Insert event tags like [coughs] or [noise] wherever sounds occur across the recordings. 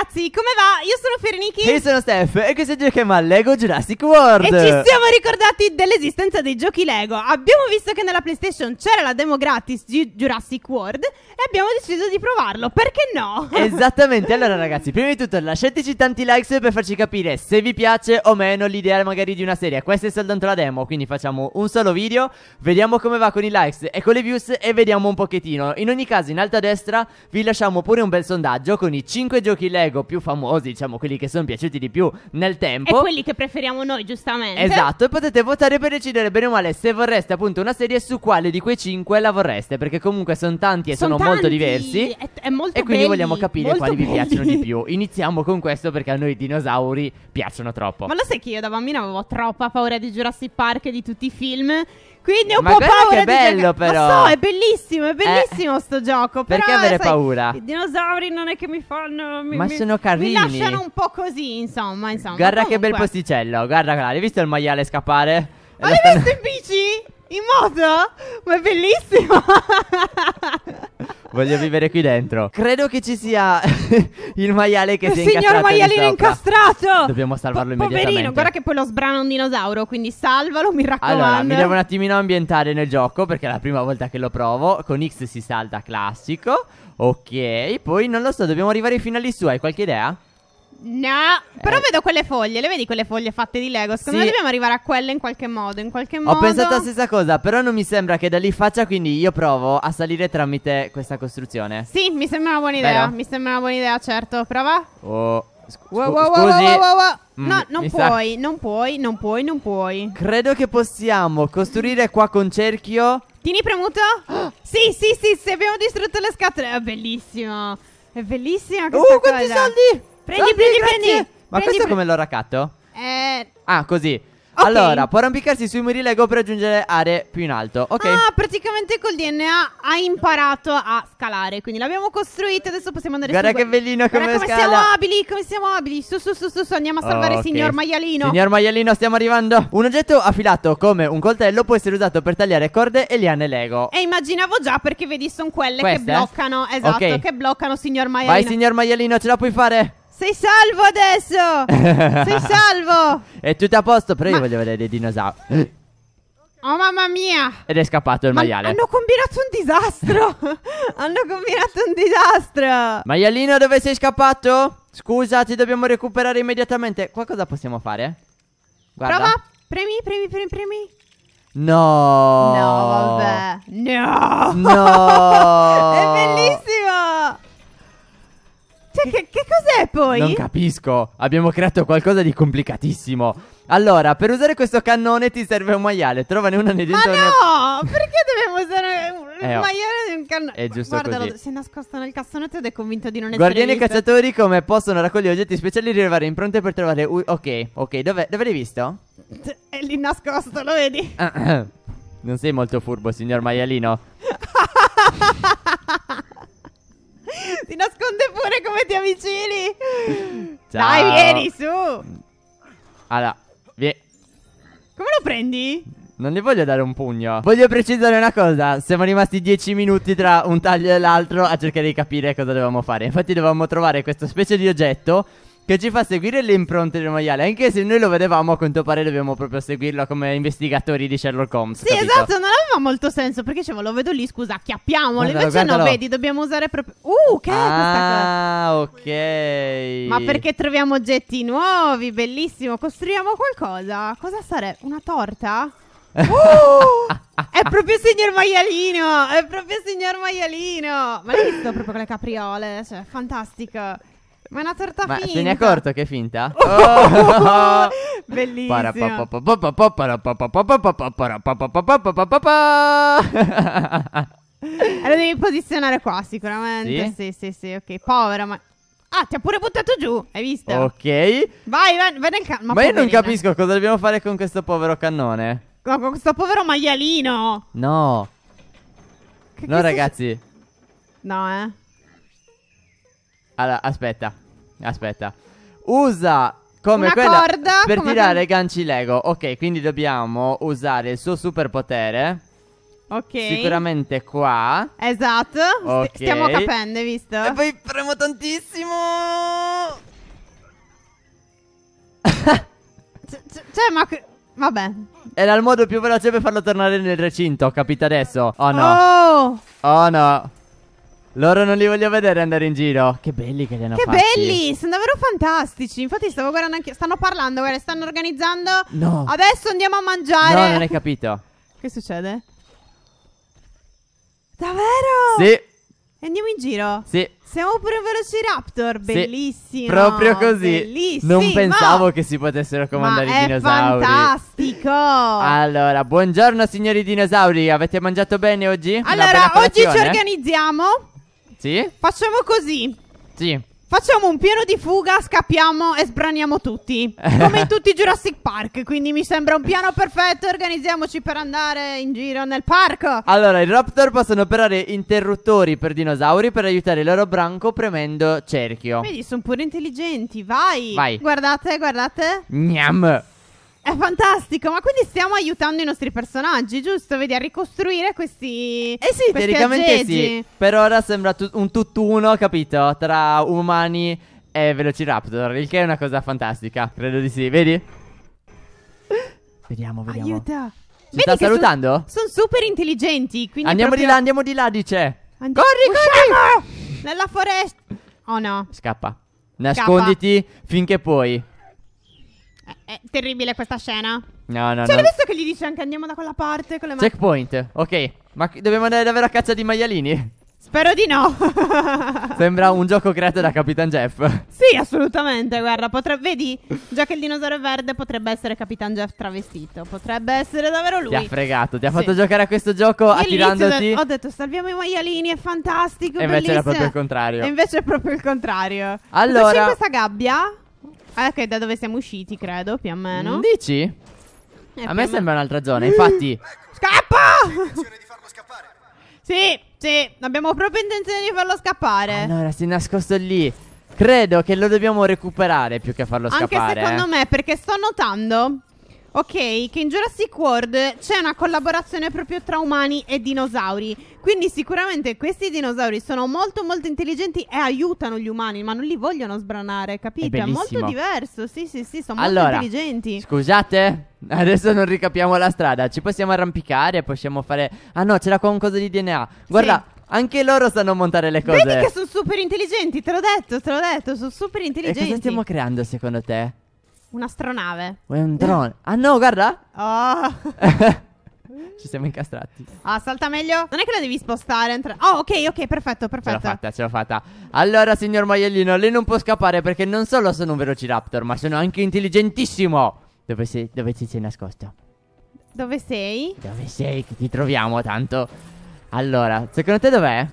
ragazzi, come va? Io sono Fernichi. E io sono Steph e questo giochiamo a Lego Jurassic World. E ci siamo ricordati dell'esistenza dei giochi Lego. Abbiamo visto che nella PlayStation c'era la demo gratis di Jurassic World e abbiamo deciso di provarlo. Perché no? [laughs] Esattamente. Allora ragazzi, prima di tutto lasciateci tanti likes per farci capire se vi piace o meno l'idea magari di una serie. Questa è soltanto la demo, quindi facciamo un solo video, vediamo come va con i likes e con le views e vediamo un pochettino. In ogni caso, in alto a destra vi lasciamo pure un bel sondaggio con i 5 giochi Lego Lego più famosi, diciamo quelli che sono piaciuti di più nel tempo. E quelli che preferiamo noi, giustamente. Esatto, e potete votare per decidere bene o male se vorreste appunto una serie su quale di quei cinque la vorreste, perché comunque sono tanti e sono, sono tanti. molto diversi. È, è molto e quindi belli, vogliamo capire quali belli. vi piacciono di più. [laughs] Iniziamo con questo perché a noi i dinosauri piacciono troppo. Ma lo sai che io da bambina avevo troppa paura di Jurassic Park e di tutti i film quindi ho un po' paura. Che bello, di però. Lo so, è bellissimo, è bellissimo eh, sto gioco. Perché però, avere sai, paura? I dinosauri non è che mi fanno. Mi, ma mi, sono carini. Mi lasciano un po' così, insomma. insomma. Guarda Comunque. che bel posticello. Guarda là, hai visto il maiale scappare? Ma l'hai stanno... [laughs] visto in bici? In moto? Ma è bellissimo! [laughs] Voglio eh. vivere qui dentro. Credo che ci sia [laughs] il maiale che si è incastrato. Signor maialino incastrato! Dobbiamo salvarlo po- immediatamente. Poverino, guarda che poi lo sbrana un dinosauro, quindi salvalo, mi raccomando. Allora, mi devo un attimino ambientare nel gioco perché è la prima volta che lo provo. Con X si salta classico. Ok, poi non lo so, dobbiamo arrivare fino a lì su, hai qualche idea? No, però eh. vedo quelle foglie, le vedi quelle foglie fatte di Lego? Secondo sì. me dobbiamo arrivare a quelle in qualche modo, in qualche Ho modo. Ho pensato la stessa cosa, però non mi sembra che da lì faccia, quindi io provo a salire tramite questa costruzione. Sì, mi sembra una buona idea, Vero? mi sembra una buona idea, certo. Prova. Oh. Scu- wow, wow, scusi. Wow, wow, wow, mm, no, non puoi, sa... non puoi, non puoi, non puoi. Credo che possiamo costruire qua con cerchio. Tieni premuto? [gasps] Sì, sì, sì, sì, abbiamo distrutto le scatole. È bellissimo. È bellissima questa cosa. Uh, quanti soldi! Prendi, prendi, prendi. Ma prendi, questo pre- come l'ho raccatto? Eh. Ah, così. Okay. Allora, può arrampicarsi sui muri Lego per raggiungere aree più in alto. Ok. Ah, praticamente col DNA ha imparato a scalare. Quindi l'abbiamo costruito. Adesso possiamo andare Guarda su. Guarda che bellino come Guarda come siamo abili, come siamo abili. Su, su, su, su, su. Andiamo a salvare il okay. signor maialino. Signor maialino, stiamo arrivando. Un oggetto affilato come un coltello può essere usato per tagliare corde e liane Lego. E immaginavo già perché vedi, sono quelle Queste? che bloccano. Esatto, okay. che bloccano, signor maialino. Vai, signor maialino, ce la puoi fare. Sei salvo adesso! [laughs] Sei salvo! È tutto a posto, però io Ma- voglio vedere i dinosauri. Oh mamma mia! Ed è scappato il Ma- maiale. hanno combinato un disastro! [laughs] hanno combinato un disastro! Maialino, dove sei scappato? Scusa, ti dobbiamo recuperare immediatamente. Qua cosa possiamo fare? Guarda. Prova! Premi, premi, premi, premi. No. No, vabbè. No! No! [laughs] È bellissimo! poi? Non capisco. Abbiamo creato qualcosa di complicatissimo. Allora, per usare questo cannone ti serve un maiale. Trovane una nei dentro. Ma no! Una... Perché dobbiamo usare un eh, oh. maiale di un cannone? È giusto Guardalo, così. si è nascosto nel cassonetto ed è convinto di non essere Guardiani e cacciatori come possono raccogliere oggetti speciali e rilevare impronte per trovare... U- ok, ok. Dove, dove l'hai visto? È lì nascosto, lo vedi? [coughs] non sei molto furbo, signor maialino. [laughs] [laughs] si nasconde pure come ti avvicini. Ciao. Dai, vieni su. Allora, vieni. Come lo prendi? Non ne voglio dare un pugno. Voglio precisare una cosa. Siamo rimasti 10 minuti tra un taglio e l'altro a cercare di capire cosa dovevamo fare. Infatti dovevamo trovare questa specie di oggetto che ci fa seguire le impronte del maiale. Anche se noi lo vedevamo, a quanto pare dobbiamo proprio seguirlo come investigatori di Sherlock Holmes. Sì, capito? esatto, non aveva molto senso perché dicevo, lo vedo lì, scusa, chiappiamolo. Invece guardalo. no, vedi, dobbiamo usare proprio. Uh, che ah, è questa cosa? Ah, ok. Ma perché troviamo oggetti nuovi, bellissimo. Costruiamo qualcosa. Cosa sarebbe? Una torta? Uh, è proprio signor maialino! È proprio signor maialino! Ma hai visto proprio con le capriole? Cioè, fantastico. Ma è una torta Ma finta. te ne è accorto che è finta? [laughs] Oh, bellissimo. E [laughs] lo devi posizionare qua sicuramente. Sì, sì, sì, sì ok. Povera, ma Ah, ti ha pure buttato giù, hai visto? Ok. Vai, vai, vai nel cannone. Ma, ma io non capisco cosa dobbiamo fare con questo povero cannone. No, con questo povero maialino. No. Che no, ragazzi. No, eh. Allora, aspetta. Aspetta. Usa come Una quella corda, per come tirare ganci Lego. Ok, quindi dobbiamo usare il suo superpotere. Ok. Sicuramente qua. Esatto. Okay. Stiamo capendo, hai visto? E poi premo tantissimo. [laughs] cioè, ma... Vabbè. Era il modo più veloce per farlo tornare nel recinto, capita adesso? Oh no. Oh, oh no. Loro non li voglio vedere andare in giro. Che belli che li hanno che fatti. Che belli, sono davvero fantastici. Infatti stavo guardando anche stanno parlando, guarda, stanno organizzando. No. Adesso andiamo a mangiare. No, non hai capito. [laughs] Che succede? Davvero? Sì. andiamo in giro? Sì. Siamo pure Velociraptor, bellissimo. Sì, proprio così. Bellissimo. Non pensavo che si potessero comandare Ma i dinosauri. Fantastico. Allora, buongiorno signori dinosauri, avete mangiato bene oggi? Allora, oggi ci organizziamo sì? Facciamo così. Sì. Facciamo un piano di fuga, scappiamo e sbraniamo tutti. Come in [laughs] tutti i Jurassic Park. Quindi mi sembra un piano perfetto. Organizziamoci per andare in giro nel parco. Allora, i Raptor possono operare interruttori per dinosauri per aiutare il loro branco premendo cerchio. Vedi, sono pure intelligenti. Vai. Vai. Guardate, guardate. Gnam. È fantastico, ma quindi stiamo aiutando i nostri personaggi, giusto? Vedi, a ricostruire questi. Eh sì, teoricamente aggeggi. sì. Per ora sembra tu- un tutt'uno, capito? Tra umani e Velociraptor, il che è una cosa fantastica. Credo di sì, vedi? Vediamo, vediamo. Aiuta. Ci sta salutando? Sono super intelligenti, quindi. Andiamo proprio... di là, andiamo di là, dice. Andi- corri, corri! Nella foresta. Oh no. Scappa. Nasconditi Scappa. finché puoi. È terribile questa scena. No, no, cioè, no. Cioè, visto che gli dice anche andiamo da quella parte con le mani. Checkpoint. Ok. Ma dobbiamo andare davvero a caccia di maialini? Spero di no. [laughs] Sembra un gioco creato da Capitan Jeff. Sì, assolutamente. Guarda, potrebbe. Vedi, già che il dinosauro è verde, potrebbe essere Capitan Jeff travestito. Potrebbe essere davvero lui. Ti ha fregato, ti ha sì. fatto giocare a questo gioco Io attirandoti. Ho detto, salviamo i maialini, è fantastico. E invece bellissimo. era proprio il contrario. E invece è proprio il contrario. Allora. Cosa c'è in questa gabbia? Ah, che da dove siamo usciti, credo, più o meno. Mm, dici? Eh, a me sembra un'altra zona, infatti. Scappa! Sì, sì, abbiamo proprio intenzione di farlo scappare. Allora, si è nascosto lì. Credo che lo dobbiamo recuperare più che farlo scappare. Anche secondo eh. me, perché sto notando ok, che in Jurassic World c'è una collaborazione proprio tra umani e dinosauri. Quindi sicuramente questi dinosauri sono molto molto intelligenti e aiutano gli umani, ma non li vogliono sbranare, capito? È, è molto diverso, sì sì sì, sono allora, molto intelligenti. Scusate, adesso non ricapiamo la strada, ci possiamo arrampicare, possiamo fare... Ah no, c'era qualcosa di DNA. Guarda, sì. Anche loro sanno montare le cose. Vedi che sono super intelligenti, te l'ho detto, te l'ho detto, sono super intelligenti. E cosa stiamo creando secondo te? Un'astronave. È un drone. Ah no, guarda. Oh. [laughs] Ci siamo incastrati. Ah, salta meglio. Non è che la devi spostare. Entra- oh, ok, ok, perfetto, perfetto. Ce l'ho fatta, ce l'ho fatta. Allora, signor Maiellino, lei non può scappare perché non solo sono un velociraptor, ma sono anche intelligentissimo. Dove sei? Dove ti sei nascosto? Dove sei? Dove sei? Che ti troviamo tanto. Allora, secondo te dov'è?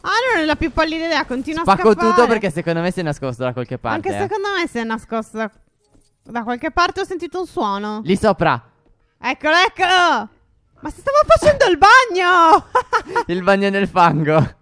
Ah, non ho la più pallida idea, continua Spacco a scappare. Spacco tutto perché secondo me si è nascosto da qualche parte. Anche eh. secondo me si è nascosto da qualche parte. Da qualche parte ho sentito un suono. Lì sopra. Eccolo, eccolo. Ma stavo facendo il bagno. [laughs] il bagno nel fango.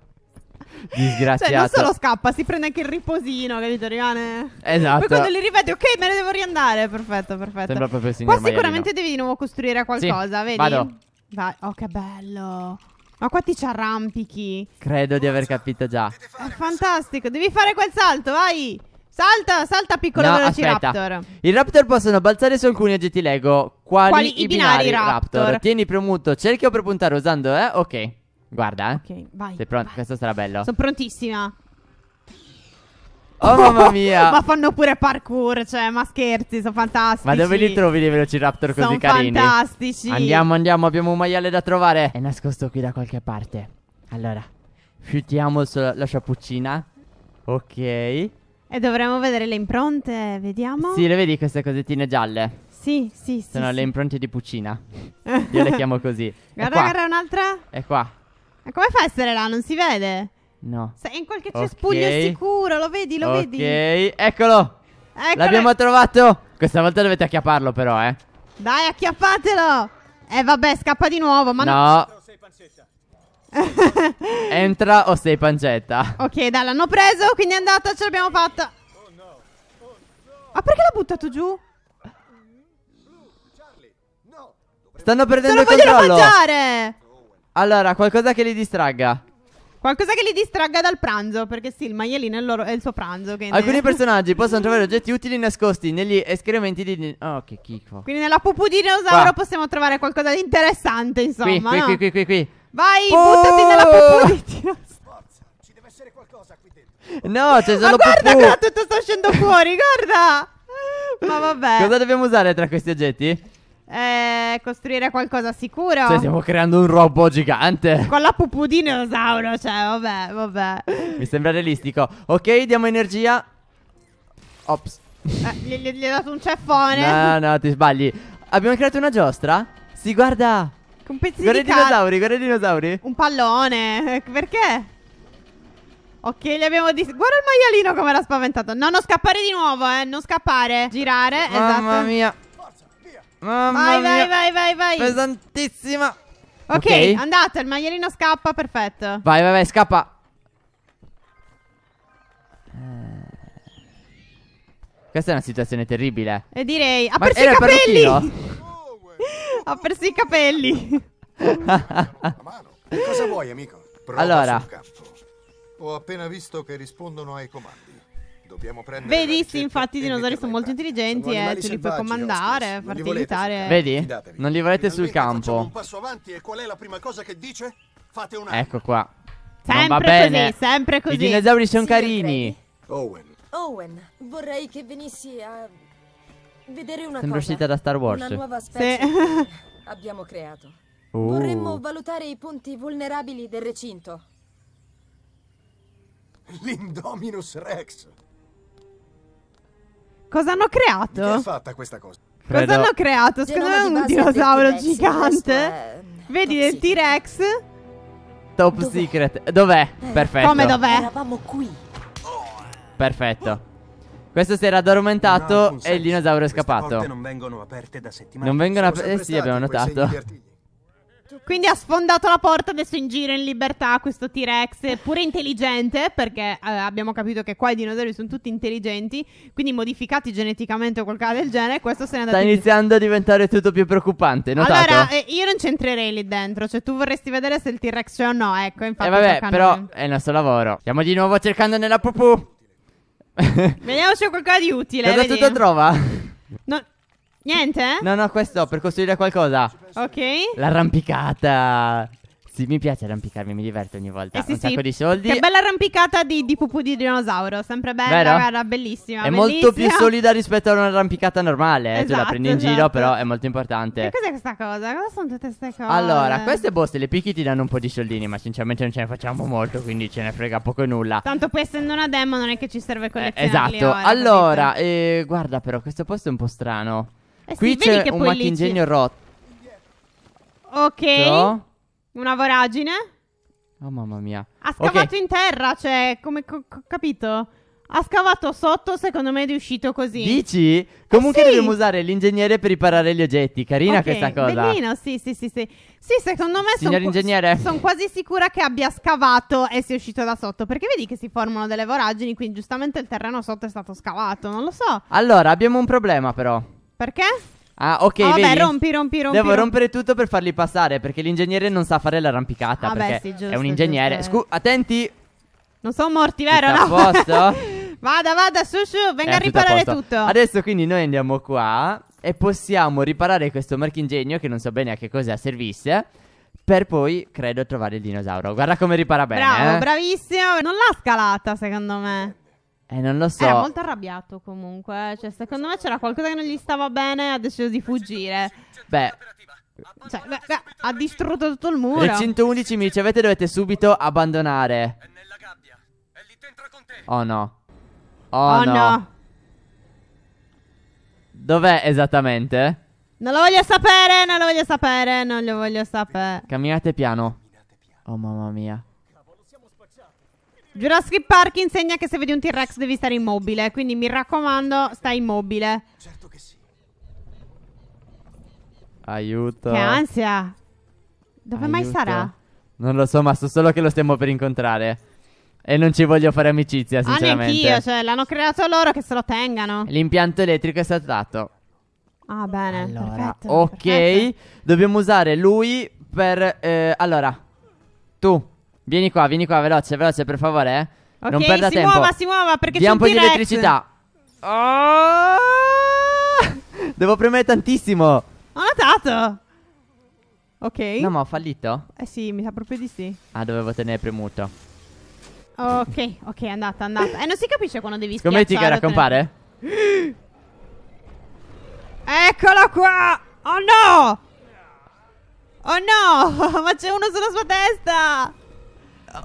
[laughs] Disgraziato. Cioè, non solo scappa, si prende anche il riposino, capito? Rimane. Esatto. Poi quando li ripete, ok, me ne devo riandare. Perfetto, perfetto. Sembra proprio il Qua sicuramente devi di nuovo costruire qualcosa, sì, vedi? Vado. Vai. Oh, che bello. Ma qua ti ci arrampichi. Credo di aver capito già. È fantastico. Devi fare quel salto, vai. Salta, salta piccola no, velociraptor. I raptor possono balzare su alcuni oggetti Lego. Quali, Quali i binari, binari raptor? raptor? Tieni premuto cerchio per puntare usando, eh? Ok. Guarda, eh. Ok, vai. Sei pronto? Vai. Questo sarà bello. Sono prontissima. Oh mamma [laughs] mia! ma fanno pure parkour, cioè, ma scherzi, sono fantastici. Ma dove li trovi i velociraptor così sono carini? Sono fantastici. Andiamo, andiamo, abbiamo un maiale da trovare. È nascosto qui da qualche parte. Allora, fiutiamo la sciapuccina. Ok. E dovremmo vedere le impronte, vediamo. Sì, le vedi queste cosettine gialle? Sì, sì, sì. Sono sì. le impronte di Puccina. [laughs] Io le chiamo così. Guarda, guarda un'altra. È qua. Ma come fa a essere là? Non si vede? No. Sei in qualche cespuglio okay. sicuro, lo vedi, lo okay. vedi. Ok, eccolo. Eccole. L'abbiamo trovato. Questa volta dovete acchiapparlo però, eh. Dai, acchiappatelo. Eh vabbè, scappa di nuovo, ma no. No. [laughs] Entra o sei pancetta. Ok, dai, l'hanno preso, quindi è andata, ce l'abbiamo fatta. Ma ah, perché l'ha buttato giù? Stanno perdendo Se il controllo. mangiare. Allora, qualcosa che li distragga. Qualcosa che li distragga dal pranzo, perché sì, il maialino è il, loro, è il suo pranzo. Quindi. Alcuni [laughs] personaggi possono trovare oggetti utili nascosti negli escrementi di... Oh, che chicco. Quindi nella pupù di dinosauro possiamo trovare qualcosa di interessante, insomma. Qui, qui, no? qui, qui, qui, qui. Vai, oh! buttati nella pupulitina. Forza, ci deve essere qualcosa qui dentro. No, c'è solo Ma guarda, pupù. tutto sta uscendo fuori, guarda. Ma vabbè. Cosa dobbiamo usare tra questi oggetti? Eh, costruire qualcosa sicuro. Cioè, stiamo creando un robot gigante. Con la pupù dinosauro, cioè, vabbè, vabbè. Mi sembra realistico. Ok, diamo energia. Ops. Eh, gli, gli, gli ho dato un ceffone. No, no, ti sbagli. Abbiamo creato una giostra? Si guarda. Con pezzi guarda di i dinosauri, guarda i dinosauri. Un pallone. Eh, perché? Ok, li abbiamo dis... Guarda il maialino come l'ha spaventato. No, non scappare di nuovo, eh. Non scappare. Girare. Mamma esatto. mia. Mamma vai, mia. Vai, vai, vai, vai. Pesantissima. Ok, okay. andate. Il maialino scappa. Perfetto. Vai, vai, vai. Scappa. Eh. Questa è una situazione terribile. E direi. Ha perso i capelli. [laughs] ha [laughs] perso i capelli. [laughs] Cosa vuoi, amico? allora. Ho appena visto che rispondono ai comandi. Dobbiamo prendere Vedi, sì, infatti i dinosauri sono molto intelligenti eh, e ce li puoi comandare, farti aiutare. Vedi? Non li volete sul campo. Un passo avanti e qual è la prima cosa che dice? Fate un Ecco qua. Sempre non va bene. così, sempre così. I dinosauri sono sì, carini. Owen. Owen, vorrei che venissi a Vedere una Sembra cosa. uscita da Star Wars. Una nuova specie sì. [laughs] abbiamo creato. Uh. Vorremmo valutare i punti vulnerabili del recinto. L'Indominus Rex. Cosa hanno creato? Che è fatta questa cosa? Credo. Cosa hanno creato? Secondo me è un dinosauro gigante. È... Vedi il T-Rex? Top Dov secret. Dov'è? Eh. Perfetto. Come dov'è? Eravamo qui. Perfetto. Questo si era addormentato e il dinosauro è scappato. Non vengono aperte da settimane. Non vengono aperte. Eh sì, abbiamo notato. Quindi ha sfondato la porta adesso in giro in libertà questo T-Rex, pure intelligente, perché eh, abbiamo capito che qua i dinosauri sono tutti intelligenti, quindi modificati geneticamente o qualcosa del genere, questo se ne è andato Sta in iniziando a diventare tutto più preoccupante, notato? Allora, eh, io non c'entrerei lì dentro, cioè tu vorresti vedere se il T-Rex c'è o no, ecco, infatti... E eh vabbè, però è il nostro lavoro. Stiamo di nuovo cercando nella pupù. [laughs] Vediamo se ho qualcosa di utile. Cosa tutto trova? No, niente? No, no, questo per costruire qualcosa. Ok. L'arrampicata. Sì, mi piace arrampicarmi, mi diverto ogni volta. Eh sì, un sì. sacco di soldi. Che bella arrampicata di, di pupù di dinosauro. Sempre bella, Vero? guarda, bellissima. È bellissima. molto più solida rispetto a un'arrampicata normale. Eh. tu la esatto, prendi esatto. in giro, però è molto importante. Che cos'è questa cosa? Cosa sono tutte queste cose? Allora, queste boste, le picchi ti danno un po' di soldini, ma sinceramente non ce ne facciamo molto, quindi ce ne frega poco e nulla. Tanto poi essendo una demo non è che ci serve eh, collezionarli eh, Esatto. Ora, allora, eh, guarda però, questo posto è un po' strano. Eh Qui sì, c'è un macchinegno rotto. Ok. Una voragine? Oh mamma mia. Ha scavato okay. in terra, cioè, come co- capito? Ha scavato sotto, secondo me è riuscito così. Dici? Comunque eh sì. dobbiamo usare l'ingegnere per riparare gli oggetti. Carina okay, questa cosa. Bellino, sì, sì, sì, sì. Sì, secondo me sono qu- son quasi sicura che abbia scavato e sia uscito da sotto. Perché vedi che si formano delle voragini, quindi giustamente il terreno sotto è stato scavato, non lo so. Allora, abbiamo un problema però. Perché? Ah, ok. Oh, vabbè, vedi? rompi, rompi, rompi. Devo rompi. rompere tutto per farli passare perché l'ingegnere non sa fare l'arrampicata. Ah, perché beh, sì, giusto, è un ingegnere. Eh. Scusa, attenti. Non sono morti, vero? Tutto no? A posto? [laughs] vada, vada, su, su, venga eh, a riparare tutto, a tutto. Adesso quindi noi andiamo qua e possiamo riparare questo marchingegno che non so bene a che cosa servisse. Per poi, credo, trovare il dinosauro. Guarda come ripara bene. Bravo, eh. bravissimo. Non l'ha scalata, secondo me. Eh, non lo so. Era eh, molto arrabbiato comunque. Eh. Cioè, secondo me c'era qualcosa che non gli stava bene e ha deciso di fuggire. Beh. Cioè, beh, ha distrutto tutto il muro. Le 111 mi ricevete dovete subito abbandonare. Oh no. Oh, oh no. no. Dov'è esattamente? Non lo voglio sapere, non lo voglio sapere, non lo voglio sapere. Camminate piano. Oh mamma mia. Jurassic Park insegna che se vedi un T-Rex devi stare immobile, quindi mi raccomando, stai immobile. Certo che sì. Aiuto. Che ansia. Dove Aiuto. mai sarà? Non lo so, ma so solo che lo stiamo per incontrare. E non ci voglio fare amicizia, ah, sinceramente. Ah, neanch'io, cioè, l'hanno creato loro che se lo tengano. L'impianto elettrico è saltato. Ah, bene. Allora, perfetto, ok. Perfetto. Dobbiamo usare lui per... Eh, allora, tu Vieni qua, vieni qua, veloce, veloce, per favore. Eh. Ok, non perda si tempo. muova, si muova perché Dia c'è un po' di t elettricità. Oh! [laughs] Devo premere tantissimo. Ho notato. Ok. No, ma ho fallito? Eh sì, mi sa proprio di sì. Ah, dovevo tenere premuto. Ok, ok, è andata, è andata. Eh, non si capisce quando devi Scommetti schiacciare. Scommetti che era compare? [gasps] Eccolo qua! Oh no! Oh no! [laughs] ma c'è uno sulla sua testa!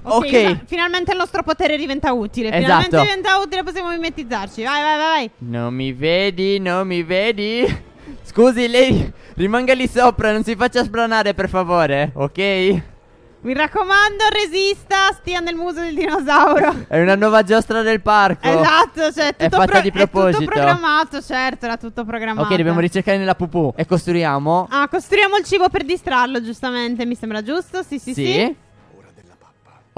Okay, ok. Finalmente il nostro potere diventa utile. Esatto. Finalmente diventa utile, possiamo mimetizzarci. Vai, vai, vai. Non mi vedi, non mi vedi. Scusi, lei rimanga lì sopra, non si faccia sbranare, per favore, ok? Mi raccomando, resista, stia nel muso del dinosauro. [laughs] È una nuova giostra del parco. Esatto, cioè, tutto è fatta pro- di proposito. È tutto programmato, certo, era tutto programmato. Ok, dobbiamo ricercare nella pupù e costruiamo. Ah, costruiamo il cibo per distrarlo, giustamente, mi sembra giusto? Sì, sì, sì. sì.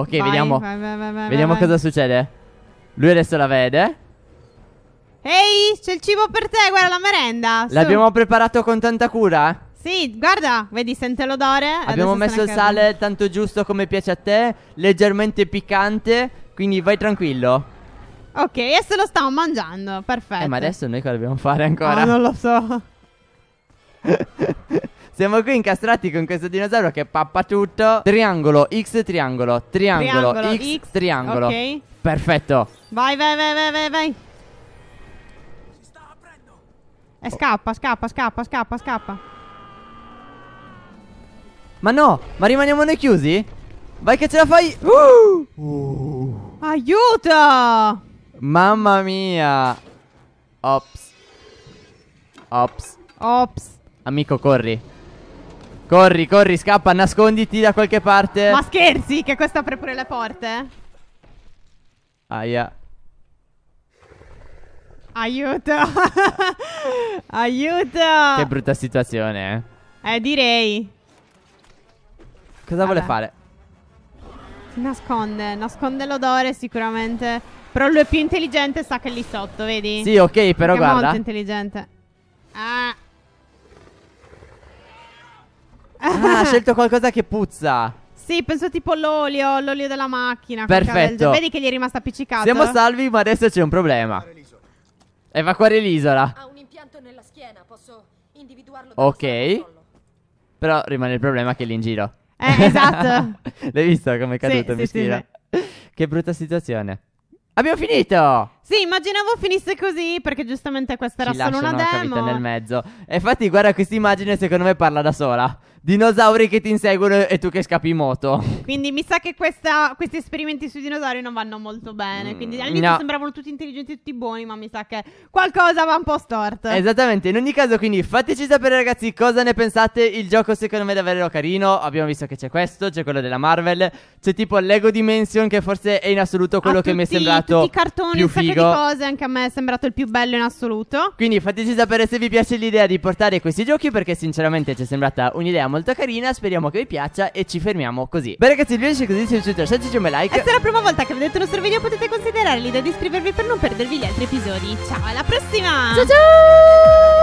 Ok, vai, vediamo. Vai, vai, vediamo cosa succede. Lui adesso la vede. Ehi, c'è il cibo per te, guarda la merenda. L'abbiamo preparato con tanta cura. Sì, guarda, vedi, sente l'odore. Abbiamo messo il sale tanto giusto come piace a te, leggermente piccante, quindi vai tranquillo. Ok, adesso lo stiamo mangiando, perfetto. Eh, ma adesso noi cosa dobbiamo fare ancora? Ah, non lo so. [laughs] Siamo qui incastrati con questo dinosauro che pappa tutto. Triangolo, X triangolo, triangolo, triangolo X, X, triangolo. Ok. Perfetto. Vai, vai, vai, vai, vai, vai. E eh, scappa, scappa, scappa, scappa, scappa. Ma no, ma rimaniamo noi chiusi? Vai che ce la fai. Uh! Uh. Aiuto! Mamma mia. Ops. Ops. Ops. Amico, corri. Corri, corri, scappa, nasconditi da qualche parte. Ma scherzi, che questo apre pure le porte? Aia. Aiuto. [laughs] Aiuto. Che brutta situazione, eh. Eh, direi. Cosa Vabbè. vuole fare? Si nasconde, nasconde l'odore sicuramente. Però lui è più intelligente, sta che è lì sotto, vedi? Sì, ok, però che guarda. È molto intelligente. Ah. Ah, ha [laughs] scelto qualcosa che puzza. Sì, penso tipo l'olio, l'olio della macchina. Perfetto. Vedi che gli è rimasta appiccicato. Siamo salvi, ma adesso c'è un problema. Evacuare l'isola. Ha un impianto nella schiena, posso individuarlo. Ok. Però rimane il problema che è lì in giro. Eh, esatto. [laughs] L'hai visto come è caduto, sì, Mischina? Sì, sì. Che brutta situazione. Abbiamo finito! Sì, immaginavo finisse così, perché giustamente questa Ci era solo una demo. Ci nel mezzo. E infatti, guarda questa immagine, secondo me parla da sola. Dinosauri che ti inseguono e tu che scappi in moto. Quindi mi sa che questa, questi esperimenti sui dinosauri non vanno molto bene. Quindi mm, all'inizio no. sembravano tutti intelligenti e tutti buoni, ma mi sa che qualcosa va un po' storto. Esattamente, in ogni caso, quindi fateci sapere, ragazzi, cosa ne pensate. Il gioco, secondo me, è davvero carino. Abbiamo visto che c'è questo, c'è quello della Marvel. C'è tipo Lego Dimension, che forse è in assoluto quello a che mi è sembrato. Tutti i cartoni, più figo. di cose, anche a me è sembrato il più bello in assoluto. Quindi fateci sapere se vi piace l'idea di portare questi giochi, perché sinceramente ci è sembrata un'idea molto carina, speriamo che vi piaccia e ci fermiamo così. Bene ragazzi, il video esce così, se vi piace lasciateci un bel like. E se è la prima volta che vedete il nostro video potete considerare l'idea di iscrivervi per non perdervi gli altri episodi. Ciao, alla prossima! Ciao ciao!